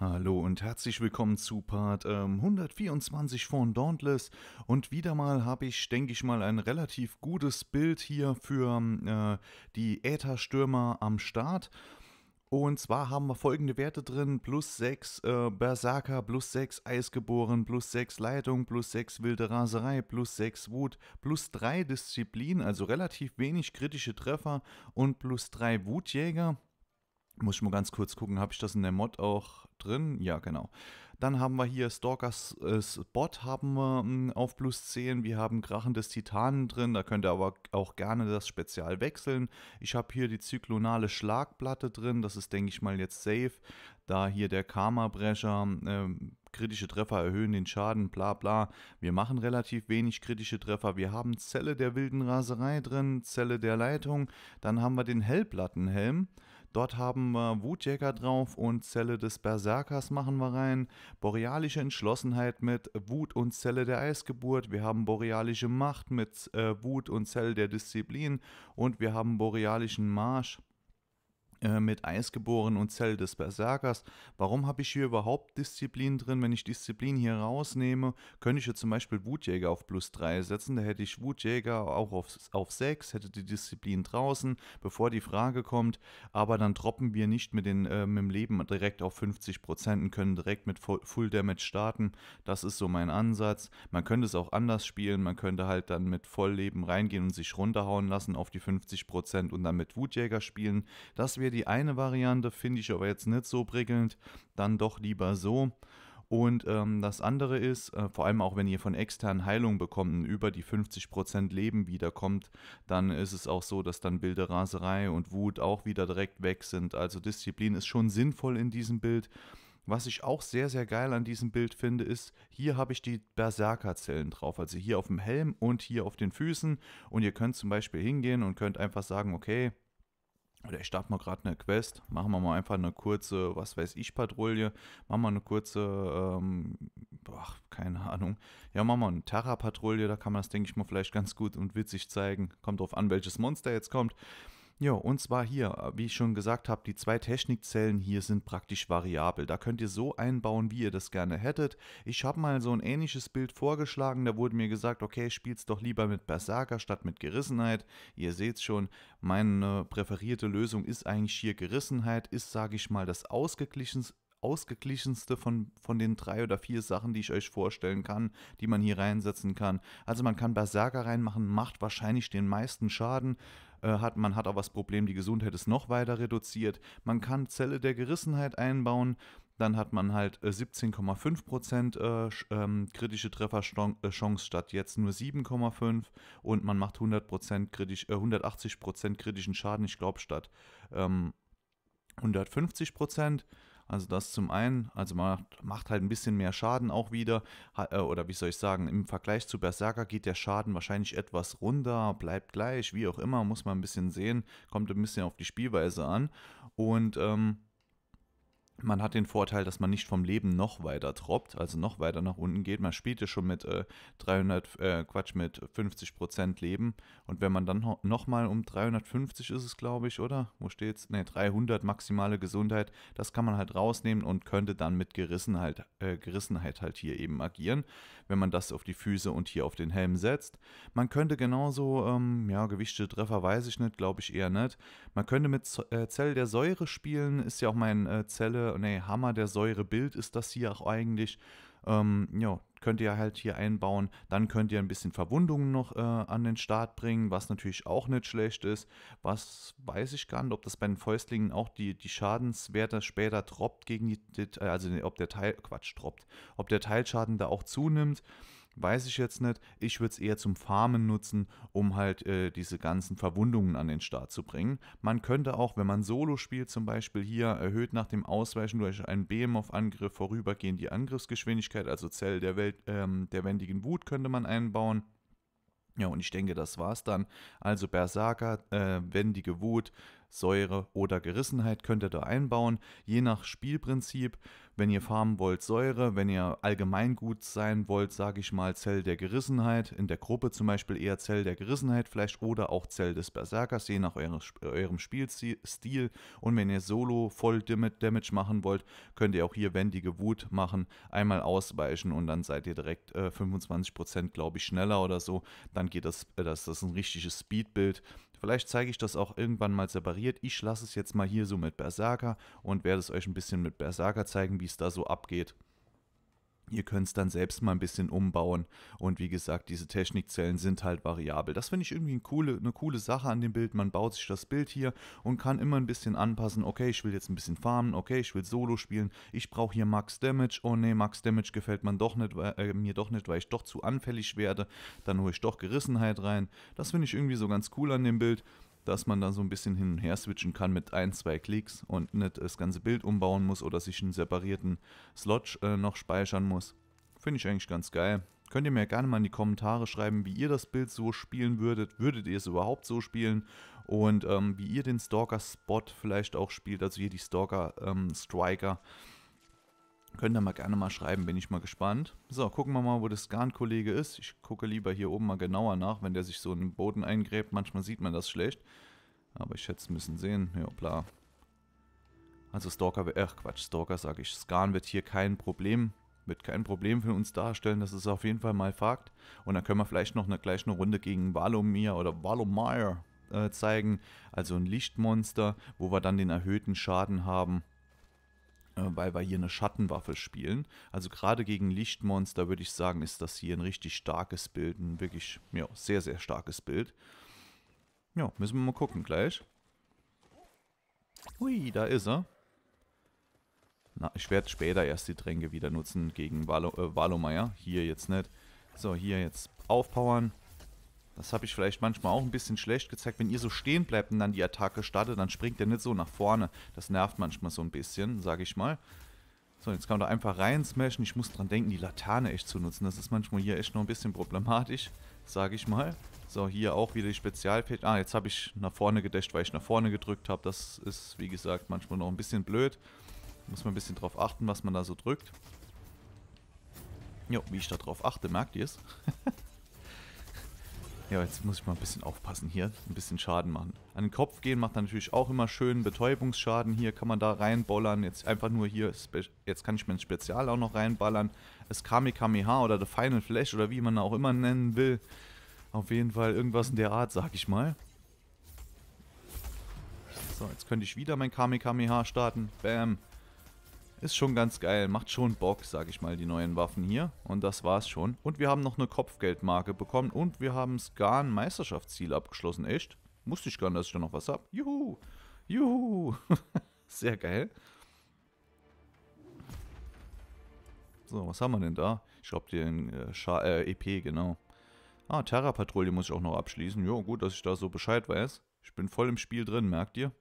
Hallo und herzlich willkommen zu Part ähm, 124 von Dauntless und wieder mal habe ich, denke ich mal, ein relativ gutes Bild hier für ähm, äh, die Ätherstürmer am Start. Und zwar haben wir folgende Werte drin: plus 6 äh, Berserker, plus 6 Eisgeboren, plus 6 Leitung, plus 6 wilde Raserei, plus 6 Wut, plus 3 Disziplin, also relativ wenig kritische Treffer und plus 3 Wutjäger. Muss ich mal ganz kurz gucken, habe ich das in der Mod auch drin? Ja, genau. Dann haben wir hier Stalkers äh, Spot haben wir hm, auf plus 10. Wir haben Krachen des Titanen drin. Da könnt ihr aber auch gerne das Spezial wechseln. Ich habe hier die zyklonale Schlagplatte drin. Das ist, denke ich mal, jetzt safe. Da hier der Karma-Brecher. Ähm, kritische Treffer erhöhen den Schaden, bla bla. Wir machen relativ wenig kritische Treffer. Wir haben Zelle der wilden Raserei drin, Zelle der Leitung. Dann haben wir den Hellplattenhelm. Dort haben wir Wutjäger drauf und Zelle des Berserkers machen wir rein. Borealische Entschlossenheit mit Wut und Zelle der Eisgeburt. Wir haben borealische Macht mit äh, Wut und Zelle der Disziplin. Und wir haben borealischen Marsch äh, mit Eisgeboren und Zell des Berserkers. Warum habe ich hier überhaupt Disziplin drin? Wenn ich Disziplin hier rausnehme, könnte ich jetzt zum Beispiel Wutjäger auf plus 3 setzen. Da hätte ich Wutjäger auch auf, auf 6, hätte die Disziplin draußen, bevor die Frage kommt. Aber dann droppen wir nicht mit, den, äh, mit dem Leben direkt auf 50% und können direkt mit Full Damage starten. Das ist so mein Ansatz. Man könnte es auch anders spielen. Man könnte halt dann mit Vollleben reingehen und sich runterhauen lassen auf die 50% und dann mit Wutjäger spielen. Das wäre die eine Variante, finde ich aber jetzt nicht so prickelnd, dann doch lieber so. Und ähm, das andere ist, äh, vor allem auch wenn ihr von externen Heilung bekommt und über die 50% Leben wiederkommt, dann ist es auch so, dass dann Bilder Raserei und Wut auch wieder direkt weg sind. Also Disziplin ist schon sinnvoll in diesem Bild. Was ich auch sehr, sehr geil an diesem Bild finde, ist, hier habe ich die Berserkerzellen drauf. Also hier auf dem Helm und hier auf den Füßen. Und ihr könnt zum Beispiel hingehen und könnt einfach sagen, okay, oder ich starte mal gerade eine Quest, machen wir mal einfach eine kurze, was weiß ich, Patrouille, machen wir eine kurze, ähm, ach, keine Ahnung, ja, machen wir eine Terra-Patrouille, da kann man das, denke ich mal, vielleicht ganz gut und witzig zeigen. Kommt drauf an, welches Monster jetzt kommt. Ja, und zwar hier, äh, wie ich schon gesagt habe, die zwei Technikzellen hier sind praktisch variabel. Da könnt ihr so einbauen, wie ihr das gerne hättet. Ich habe mal so ein ähnliches Bild vorgeschlagen, da wurde mir gesagt, okay, spielt's doch lieber mit Berserker statt mit Gerissenheit. Ihr seht schon, meine präferierte Lösung ist eigentlich hier Gerissenheit, ist, sage ich mal, das ausgeglichenste ausgeglichenste von, von den drei oder vier Sachen, die ich euch vorstellen kann, die man hier reinsetzen kann. Also man kann Berserker reinmachen, macht wahrscheinlich den meisten Schaden, äh, hat. Man hat auch das Problem, die Gesundheit ist noch weiter reduziert. Man kann Zelle der Gerissenheit einbauen. Dann hat man halt 17,5% äh, äh, ähm, kritische Trefferchance statt jetzt nur 7,5% und man macht 100% kritisch, 180% kritischen Schaden, ich glaube, statt 150 ähm, also das zum einen, also man macht halt ein bisschen mehr Schaden auch wieder. Äh, oder wie soll ich sagen, im Vergleich zu Berserker geht der Schaden wahrscheinlich etwas runter, bleibt gleich, wie auch immer, muss man ein bisschen sehen, kommt ein bisschen auf die Spielweise an. Und ähm, man hat den Vorteil, dass man nicht vom Leben noch weiter droppt, also noch weiter nach unten geht. Man spielt ja schon mit äh, 300, äh, Quatsch, mit 50 Leben. Und wenn man dann nochmal um 350 ist es, glaube ich, oder? Wo steht's? Ne, 300 maximale Gesundheit. Das kann man halt rausnehmen und könnte dann mit Gerissenheit, äh, Gerissenheit halt hier eben agieren, wenn man das auf die Füße und hier auf den Helm setzt. Man könnte genauso, ähm, ja, Gewichte, Treffer weiß ich nicht, glaube ich eher nicht. Man könnte mit Z äh, Zell der Säure spielen, ist ja auch mein äh, Zelle nee, Hammer der Säure Bild ist das hier auch eigentlich. Ähm, ja, könnt ihr halt hier einbauen. Dann könnt ihr ein bisschen Verwundungen noch äh, an den Start bringen, was natürlich auch nicht schlecht ist. Was weiß ich gar nicht, ob das bei den Fäustlingen auch die, die Schadenswerte später droppt gegen die, also ob der Teil, Quatsch, droppt, ob der Teilschaden da auch zunimmt. Weiß ich jetzt nicht. Ich würde es eher zum Farmen nutzen, um halt äh, diese ganzen Verwundungen an den Start zu bringen. Man könnte auch, wenn man Solo spielt, zum Beispiel hier erhöht nach dem Ausweichen durch einen BMOF-Angriff vorübergehend die Angriffsgeschwindigkeit, also Zell der, Welt, ähm, der wendigen Wut könnte man einbauen. Ja, und ich denke, das war's dann. Also Berserker, äh, wendige Wut, Säure oder Gerissenheit könnt ihr da einbauen, je nach Spielprinzip. Wenn ihr farmen wollt, Säure, wenn ihr allgemeingut sein wollt, sage ich mal, Zell der Gerissenheit, in der Gruppe zum Beispiel eher Zell der Gerissenheit vielleicht oder auch Zell des Berserkers, je nach eure, eurem Spielstil. Und wenn ihr Solo voll Damage machen wollt, könnt ihr auch hier wendige Wut machen, einmal ausweichen und dann seid ihr direkt äh, 25% glaube ich schneller oder so. Dann geht das, äh, das ist ein richtiges Speedbild Vielleicht zeige ich das auch irgendwann mal separiert. Ich lasse es jetzt mal hier so mit Berserker und werde es euch ein bisschen mit Berserker zeigen, wie es da so abgeht. Ihr könnt es dann selbst mal ein bisschen umbauen. Und wie gesagt, diese Technikzellen sind halt variabel. Das finde ich irgendwie eine coole, eine coole Sache an dem Bild. Man baut sich das Bild hier und kann immer ein bisschen anpassen. Okay, ich will jetzt ein bisschen farmen. Okay, ich will Solo spielen. Ich brauche hier Max Damage. Oh ne, Max Damage gefällt man doch nicht, äh, mir doch nicht, weil ich doch zu anfällig werde. Dann hole ich doch Gerissenheit rein. Das finde ich irgendwie so ganz cool an dem Bild dass man da so ein bisschen hin und her switchen kann mit ein, zwei Klicks und nicht das ganze Bild umbauen muss oder sich einen separierten Slot äh, noch speichern muss. Finde ich eigentlich ganz geil. Könnt ihr mir gerne mal in die Kommentare schreiben, wie ihr das Bild so spielen würdet. Würdet ihr es überhaupt so spielen? Und ähm, wie ihr den Stalker-Spot vielleicht auch spielt, also hier die Stalker-Striker. Ähm, Könnt ihr mal gerne mal schreiben, bin ich mal gespannt. So, gucken wir mal, wo der Scan-Kollege ist. Ich gucke lieber hier oben mal genauer nach, wenn der sich so einen Boden eingräbt. Manchmal sieht man das schlecht. Aber ich hätte es müssen sehen. Ja, bla. Also Stalker, ach Quatsch, Stalker sage ich. Scan wird hier kein Problem, wird kein Problem für uns darstellen. Das ist auf jeden Fall mal Fakt. Und dann können wir vielleicht noch eine, gleich eine Runde gegen Valomir oder Valomir äh, zeigen. Also ein Lichtmonster, wo wir dann den erhöhten Schaden haben. Äh, weil wir hier eine Schattenwaffe spielen. Also gerade gegen Lichtmonster würde ich sagen, ist das hier ein richtig starkes Bild, ein wirklich ja, sehr, sehr starkes Bild. Ja, müssen wir mal gucken gleich. Hui, da ist er. Na, ich werde später erst die Tränke wieder nutzen gegen Walo, äh, Walomeier. Hier jetzt nicht. So, hier jetzt aufpowern. Das habe ich vielleicht manchmal auch ein bisschen schlecht gezeigt. Wenn ihr so stehen bleibt und dann die Attacke startet, dann springt ihr nicht so nach vorne. Das nervt manchmal so ein bisschen, sage ich mal. So, jetzt kann man da einfach rein smashen. Ich muss dran denken, die Laterne echt zu nutzen. Das ist manchmal hier echt noch ein bisschen problematisch, sage ich mal. So, hier auch wieder die Spezialfähigkeit. Ah, jetzt habe ich nach vorne gedasht, weil ich nach vorne gedrückt habe. Das ist, wie gesagt, manchmal noch ein bisschen blöd. Muss man ein bisschen drauf achten, was man da so drückt. Jo, wie ich da drauf achte, merkt ihr es? Ja, jetzt muss ich mal ein bisschen aufpassen hier. Ein bisschen Schaden machen. An den Kopf gehen macht natürlich auch immer schön. Betäubungsschaden hier kann man da reinbollern. Jetzt einfach nur hier. Jetzt kann ich mir ein Spezial auch noch reinballern. Das Kamikameha oder The Final Flash oder wie man auch immer nennen will. Auf jeden Fall irgendwas in der Art, sag ich mal. So, jetzt könnte ich wieder mein Kamikameha starten. Bam. Ist schon ganz geil, macht schon Bock, sag ich mal, die neuen Waffen hier. Und das war's schon. Und wir haben noch eine Kopfgeldmarke bekommen und wir haben Skan Meisterschaftsziel abgeschlossen. Echt? Musste ich gar nicht, dass ich da noch was hab. Juhu! Juhu! Sehr geil. So, was haben wir denn da? Ich glaube, den äh, äh, EP, genau. Ah, Terra-Patrouille muss ich auch noch abschließen. Jo, gut, dass ich da so Bescheid weiß. Ich bin voll im Spiel drin, merkt ihr?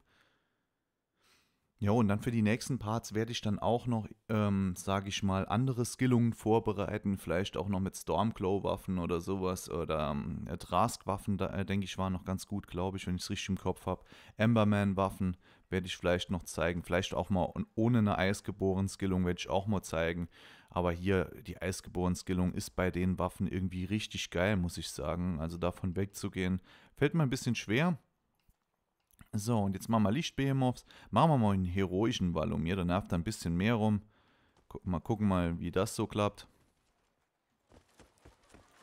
Ja, und dann für die nächsten Parts werde ich dann auch noch, ähm, sage ich mal, andere Skillungen vorbereiten. Vielleicht auch noch mit Stormclaw-Waffen oder sowas. Oder ähm, äh, Drask-Waffen, äh, denke ich, waren noch ganz gut, glaube ich, wenn ich es richtig im Kopf habe. Emberman-Waffen werde ich vielleicht noch zeigen. Vielleicht auch mal ohne eine Eisgeboren-Skillung werde ich auch mal zeigen. Aber hier, die Eisgeboren-Skillung ist bei den Waffen irgendwie richtig geil, muss ich sagen. Also davon wegzugehen, fällt mir ein bisschen schwer. So, und jetzt machen wir Lichtbehemoths. Machen wir mal einen heroischen Valomir. Der nervt er ein bisschen mehr rum. Guck, mal gucken mal, wie das so klappt.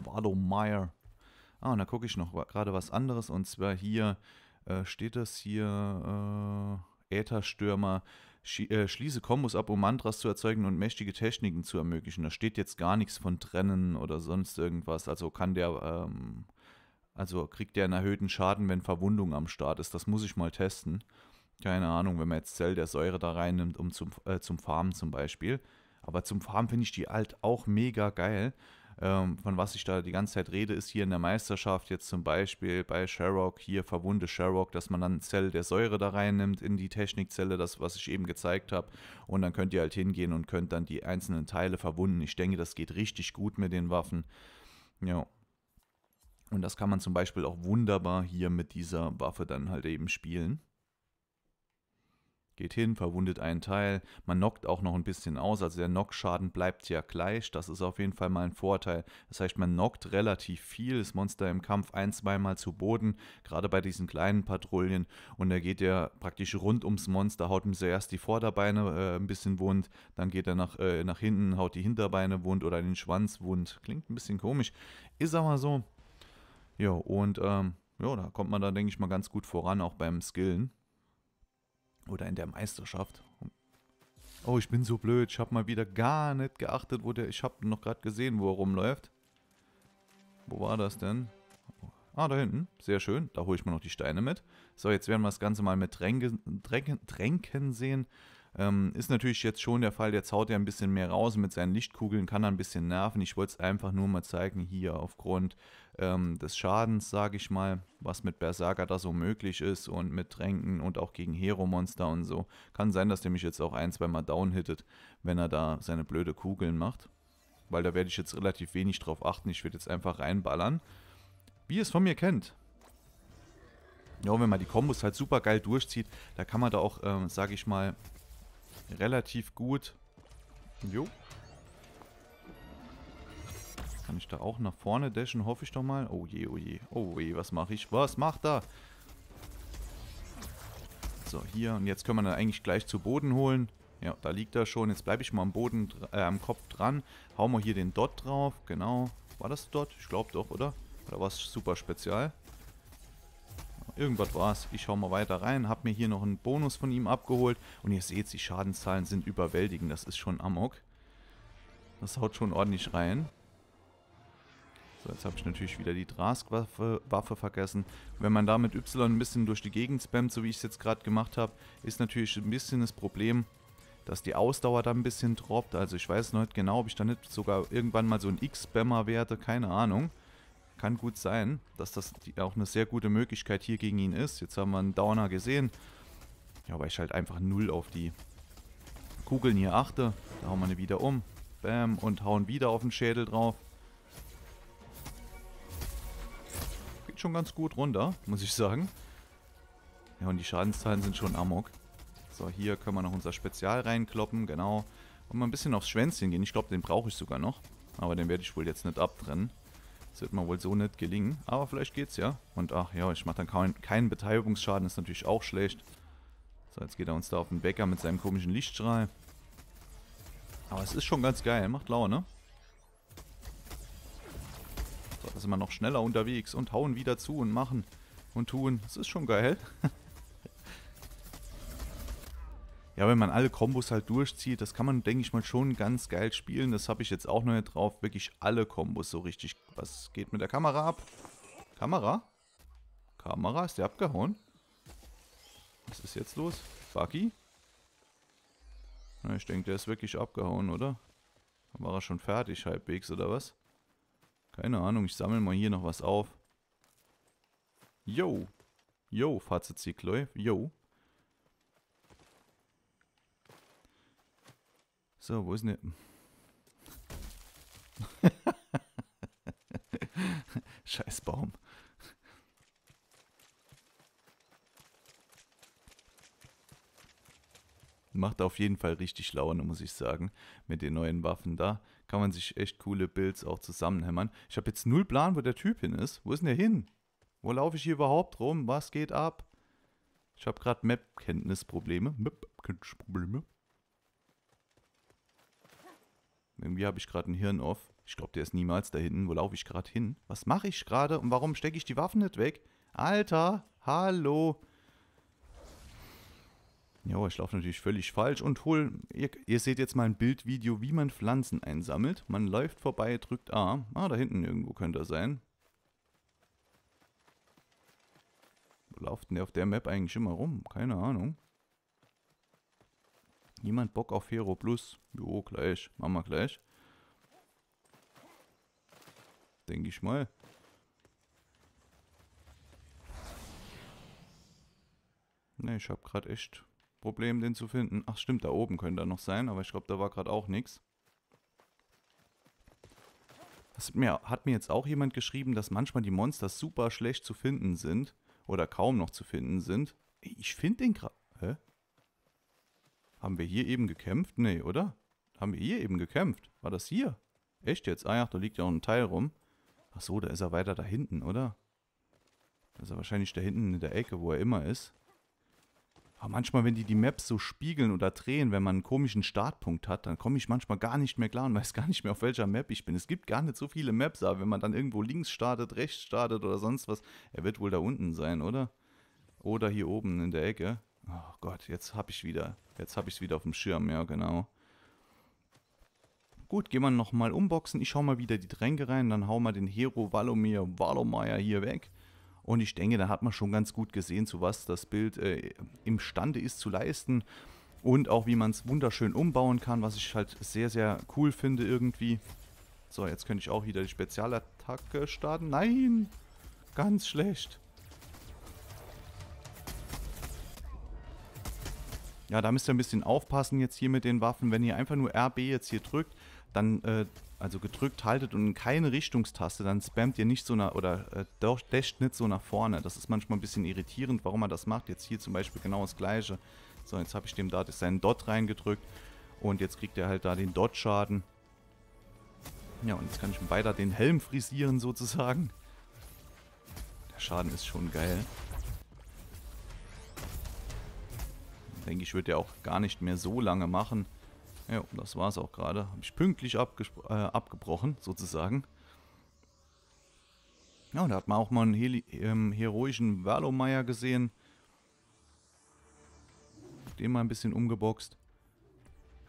Valomir. Ah, und da gucke ich noch gerade was anderes. Und zwar hier äh, steht das hier... Äh, Ätherstürmer. Schie äh, schließe Kombos ab, um Mantras zu erzeugen und mächtige Techniken zu ermöglichen. Da steht jetzt gar nichts von Trennen oder sonst irgendwas. Also kann der... Ähm, also kriegt der einen erhöhten Schaden, wenn Verwundung am Start ist. Das muss ich mal testen. Keine Ahnung, wenn man jetzt Zell der Säure da reinnimmt, um zum, äh, zum Farmen zum Beispiel. Aber zum Farmen finde ich die alt auch mega geil. Ähm, von was ich da die ganze Zeit rede, ist hier in der Meisterschaft jetzt zum Beispiel bei Sherrock, hier verwunde Sherrock, dass man dann Zell der Säure da reinnimmt in die Technikzelle, das was ich eben gezeigt habe. Und dann könnt ihr halt hingehen und könnt dann die einzelnen Teile verwunden. Ich denke, das geht richtig gut mit den Waffen. Ja. Und das kann man zum Beispiel auch wunderbar hier mit dieser Waffe dann halt eben spielen. Geht hin, verwundet einen Teil. Man knockt auch noch ein bisschen aus, also der Knockschaden bleibt ja gleich. Das ist auf jeden Fall mal ein Vorteil. Das heißt, man knockt relativ viel, das Monster im Kampf ein, zweimal zu Boden, gerade bei diesen kleinen Patrouillen. Und da geht er praktisch rund ums Monster, haut ihm zuerst die Vorderbeine äh, ein bisschen wund, dann geht er nach, äh, nach hinten, haut die Hinterbeine wund oder den Schwanz wund. Klingt ein bisschen komisch, ist aber so. Ja, und ähm, ja, da kommt man da, denke ich mal, ganz gut voran, auch beim Skillen. Oder in der Meisterschaft. Oh, ich bin so blöd. Ich habe mal wieder gar nicht geachtet, wo der... Ich habe noch gerade gesehen, wo er rumläuft. Wo war das denn? Ah, da hinten. Sehr schön. Da hole ich mir noch die Steine mit. So, jetzt werden wir das Ganze mal mit Tränken, Tränken, Tränken sehen. Ähm, ist natürlich jetzt schon der Fall, jetzt haut er ein bisschen mehr raus mit seinen Lichtkugeln, kann er ein bisschen nerven. Ich wollte es einfach nur mal zeigen, hier aufgrund ähm, des Schadens, sage ich mal, was mit Berserker da so möglich ist und mit Tränken und auch gegen Hero-Monster und so. Kann sein, dass der mich jetzt auch ein, zweimal downhittet, wenn er da seine blöde Kugeln macht. Weil da werde ich jetzt relativ wenig drauf achten. Ich werde jetzt einfach reinballern. Wie ihr es von mir kennt, ja, wenn man die Kombos halt super geil durchzieht, da kann man da auch, ähm, sage ich mal, relativ gut. Jo. Kann ich da auch nach vorne dashen, hoffe ich doch mal. Oh je, oh je. Oh je, was mache ich? Was macht er? So, hier. Und jetzt können wir dann eigentlich gleich zu Boden holen. Ja, da liegt er schon. Jetzt bleibe ich mal am Boden, äh, am Kopf dran. Hauen wir hier den Dot drauf. Genau. War das Dot? Ich glaube doch, oder? Oder war es super spezial? Irgendwas war's. Ich schaue mal weiter rein, habe mir hier noch einen Bonus von ihm abgeholt. Und ihr seht, die Schadenszahlen sind überwältigend. Das ist schon Amok. Das haut schon ordentlich rein. So, jetzt habe ich natürlich wieder die Drask-Waffe Waffe vergessen. Wenn man da mit Y ein bisschen durch die Gegend spammt, so wie ich es jetzt gerade gemacht habe, ist natürlich ein bisschen das Problem, dass die Ausdauer da ein bisschen droppt. Also ich weiß noch nicht genau, ob ich da nicht sogar irgendwann mal so ein X-Spammer werde, keine Ahnung. Kann gut sein, dass das auch eine sehr gute Möglichkeit hier gegen ihn ist. Jetzt haben wir einen Downer gesehen. Ja, weil ich halt einfach null auf die Kugeln hier achte. Da hauen wir eine wieder um. Bam. Und hauen wieder auf den Schädel drauf. Geht schon ganz gut runter, muss ich sagen. Ja, und die Schadenszahlen sind schon amok. So, hier können wir noch unser Spezial reinkloppen, genau. Und mal ein bisschen aufs Schwänzchen gehen. Ich glaube, den brauche ich sogar noch. Aber den werde ich wohl jetzt nicht abtrennen. Das wird mir wohl so nicht gelingen. Aber vielleicht geht's ja. Und ach ja, ich mache dann keinen kein Beteiligungsschaden. Ist natürlich auch schlecht. So, jetzt geht er uns da auf den Bäcker mit seinem komischen Lichtstrahl. Aber es ist schon ganz geil. Macht Laune. So, da sind wir noch schneller unterwegs und hauen wieder zu und machen und tun. Es ist schon geil. ja, wenn man alle Kombos halt durchzieht, das kann man, denke ich mal, schon ganz geil spielen. Das habe ich jetzt auch noch nicht drauf. Wirklich alle Kombos so richtig. Was geht mit der Kamera ab? Kamera? Kamera, ist der abgehauen? Was ist jetzt los? Bucky? Na, ich denke, der ist wirklich abgehauen, oder? Dann war er schon fertig, halbwegs, oder was? Keine Ahnung, ich sammle mal hier noch was auf. Yo. Yo, Fazit Zikloy. Yo. So, wo ist ne... Scheiß Baum. Macht auf jeden Fall richtig Laune, muss ich sagen. Mit den neuen Waffen da kann man sich echt coole Builds auch zusammenhämmern. Ich habe jetzt null Plan, wo der Typ hin ist. Wo ist denn der hin? Wo laufe ich hier überhaupt rum? Was geht ab? Ich habe gerade Map-Kenntnisprobleme. Map-Kenntnisprobleme. Irgendwie habe ich gerade ein Hirn off. Ich glaube, der ist niemals da hinten. Wo laufe ich gerade hin? Was mache ich gerade? Und warum stecke ich die Waffen nicht weg? Alter, hallo. Jo, ich laufe natürlich völlig falsch und hol... Ihr, ihr, seht jetzt mal ein Bildvideo, wie man Pflanzen einsammelt. Man läuft vorbei, drückt A. Ah, da hinten irgendwo könnte er sein. Wo lauft denn der auf der Map eigentlich immer rum? Keine Ahnung. Niemand Bock auf Hero Plus? Jo, gleich. Machen wir gleich. Denke ich mal. Ne, ich habe gerade echt Probleme, den zu finden. Ach stimmt, da oben könnte er noch sein, aber ich glaube, da war gerade auch nichts. Das mir, hat mir jetzt auch jemand geschrieben, dass manchmal die Monster super schlecht zu finden sind. Oder kaum noch zu finden sind. Ich finde den gerade... Hä? Haben wir hier eben gekämpft? Nee, oder? Haben wir hier eben gekämpft? War das hier? Echt jetzt? Ah ja, da liegt ja auch ein Teil rum. Ach so, da ist er weiter da hinten, oder? Da ist er wahrscheinlich da hinten in der Ecke, wo er immer ist. Aber manchmal, wenn die die Maps so spiegeln oder drehen, wenn man einen komischen Startpunkt hat, dann komme ich manchmal gar nicht mehr klar und weiß gar nicht mehr, auf welcher Map ich bin. Es gibt gar nicht so viele Maps, aber wenn man dann irgendwo links startet, rechts startet oder sonst was, er wird wohl da unten sein, oder? Oder hier oben in der Ecke. Oh Gott, jetzt hab ich wieder. Jetzt hab ich's wieder auf dem Schirm, ja genau. Gut, gehen wir nochmal unboxen. Ich hau mal wieder die Tränke rein, dann hau mal den Hero Valomir Valomeier hier weg. Und ich denke, da hat man schon ganz gut gesehen, zu was das Bild äh, imstande ist zu leisten. Und auch wie man es wunderschön umbauen kann, was ich halt sehr, sehr cool finde irgendwie. So, jetzt könnte ich auch wieder die Spezialattacke starten. Nein! Ganz schlecht. Ja, da müsst ihr ein bisschen aufpassen jetzt hier mit den Waffen. Wenn ihr einfach nur RB jetzt hier drückt, dann, äh, also gedrückt haltet und keine Richtungstaste, dann spammt ihr nicht so nach, oder äh, dasht nicht so nach vorne. Das ist manchmal ein bisschen irritierend, warum er das macht. Jetzt hier zum Beispiel genau das gleiche. So, jetzt habe ich dem da seinen Dot reingedrückt und jetzt kriegt er halt da den Dot-Schaden. Ja, und jetzt kann ich ihm weiter den Helm frisieren sozusagen. Der Schaden ist schon geil. Denke ich, wird er auch gar nicht mehr so lange machen. Ja, das war es auch gerade. Habe ich pünktlich äh, abgebrochen, sozusagen. Ja, und da hat man auch mal einen Heli ähm, heroischen Werlomeier gesehen. Den mal ein bisschen umgeboxt.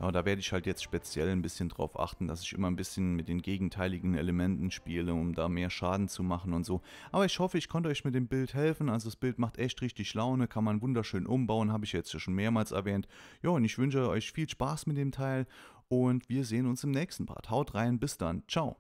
Ja, da werde ich halt jetzt speziell ein bisschen drauf achten, dass ich immer ein bisschen mit den gegenteiligen Elementen spiele, um da mehr Schaden zu machen und so. Aber ich hoffe, ich konnte euch mit dem Bild helfen. Also das Bild macht echt richtig Laune, kann man wunderschön umbauen, habe ich jetzt ja schon mehrmals erwähnt. Ja, und ich wünsche euch viel Spaß mit dem Teil und wir sehen uns im nächsten Part. Haut rein, bis dann, ciao.